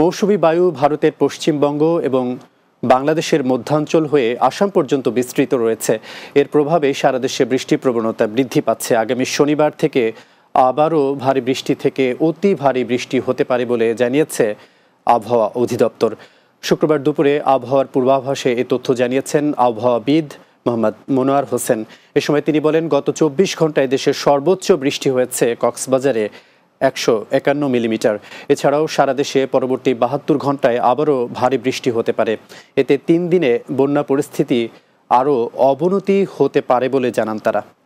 মৌসুমি বায়ু ভারতের পশ্চিমবঙ্গ এবং বাংলাদেশের মধ্যাঞ্চল হয়ে আসাম পর্যন্ত বিস্তৃত রয়েছে এর প্রভাবে সারা দেশে বৃষ্টি প্রবণতা বৃদ্ধি পাচ্ছে আগামী শনিবার থেকে আবারও ভারী বৃষ্টি থেকে অতি ভারী বৃষ্টি হতে পারে বলে জানিয়েছে আবহাওয়া অধিদপ্তর শুক্রবার দুপুরে আবহাওয়ার পূর্বাভাসে এ তথ্য জানিয়েছেন আবহাওয়াবিদ মোহাম্মদ মনোয়ার হোসেন এ সময় তিনি বলেন গত চব্বিশ ঘন্টায় দেশের সর্বোচ্চ বৃষ্টি হয়েছে কক্সবাজারে একশো একান্ন মিলিমিটার এছাড়াও সারা দেশে পরবর্তী বাহাত্তর ঘন্টায় আবারও ভারী বৃষ্টি হতে পারে এতে তিন দিনে বন্যা পরিস্থিতি আরও অবনতি হতে পারে বলে জানান তারা